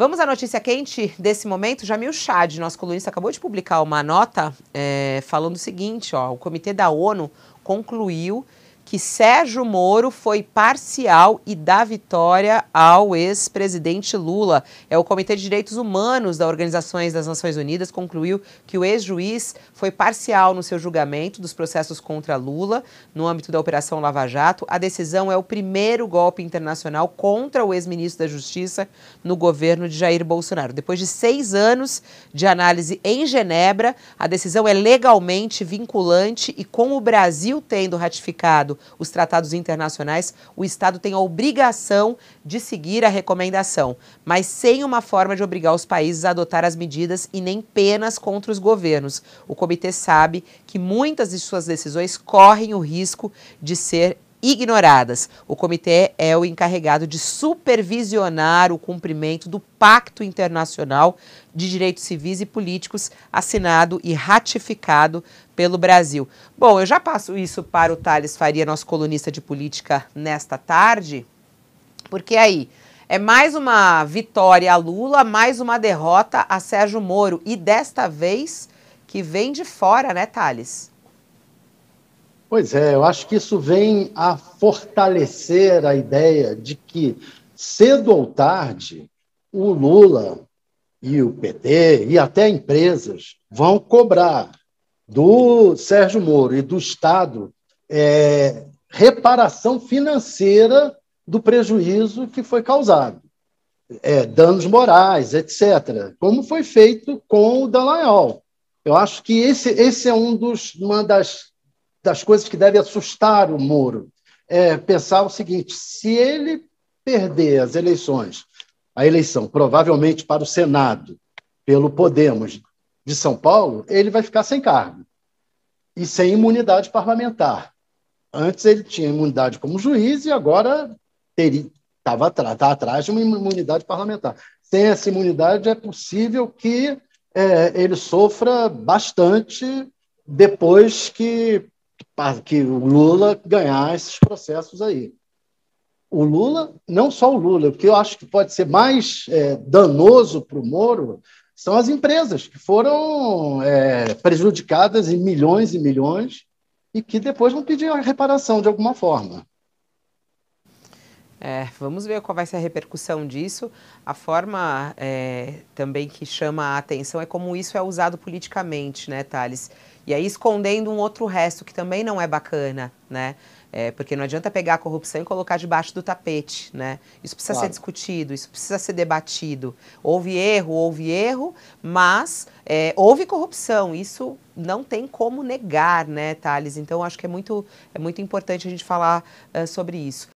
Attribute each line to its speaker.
Speaker 1: Vamos à notícia quente desse momento. Jamil Chad, nosso colunista, acabou de publicar uma nota é, falando o seguinte: ó, o Comitê da ONU concluiu que Sérgio Moro foi parcial e dá vitória ao ex-presidente Lula. É o Comitê de Direitos Humanos da Organização das Nações Unidas concluiu que o ex-juiz foi parcial no seu julgamento dos processos contra Lula no âmbito da Operação Lava Jato. A decisão é o primeiro golpe internacional contra o ex-ministro da Justiça no governo de Jair Bolsonaro. Depois de seis anos de análise em Genebra, a decisão é legalmente vinculante e com o Brasil tendo ratificado os tratados internacionais, o Estado tem a obrigação de seguir a recomendação, mas sem uma forma de obrigar os países a adotar as medidas e nem penas contra os governos. O comitê sabe que muitas de suas decisões correm o risco de ser ignoradas. O comitê é o encarregado de supervisionar o cumprimento do Pacto Internacional de Direitos Civis e Políticos, assinado e ratificado pelo Brasil. Bom, eu já passo isso para o Thales Faria, nosso colunista de política, nesta tarde, porque aí. É mais uma vitória a Lula, mais uma derrota a Sérgio Moro. E desta vez que vem de fora, né, Thales?
Speaker 2: Pois é, eu acho que isso vem a fortalecer a ideia de que, cedo ou tarde, o Lula e o PT e até empresas vão cobrar do Sérgio Moro e do Estado é, reparação financeira do prejuízo que foi causado, é, danos morais, etc., como foi feito com o Dallagnol. Eu acho que esse, esse é um dos, uma das das coisas que deve assustar o Moro, é pensar o seguinte: se ele perder as eleições, a eleição provavelmente para o Senado, pelo Podemos de São Paulo, ele vai ficar sem cargo e sem imunidade parlamentar. Antes ele tinha imunidade como juiz e agora estava atrás, tá atrás de uma imunidade parlamentar. Sem essa imunidade, é possível que é, ele sofra bastante depois que que o Lula ganhar esses processos aí. O Lula, não só o Lula, porque eu acho que pode ser mais é, danoso para o Moro são as empresas que foram é, prejudicadas em milhões e milhões e que depois vão pedir a reparação de alguma forma.
Speaker 1: É, vamos ver qual vai ser a repercussão disso. A forma é, também que chama a atenção é como isso é usado politicamente, né, Thales? E aí escondendo um outro resto que também não é bacana, né? É, porque não adianta pegar a corrupção e colocar debaixo do tapete, né? Isso precisa claro. ser discutido, isso precisa ser debatido. Houve erro, houve erro, mas é, houve corrupção, isso não tem como negar, né, Thales? Então, acho que é muito, é muito importante a gente falar uh, sobre isso.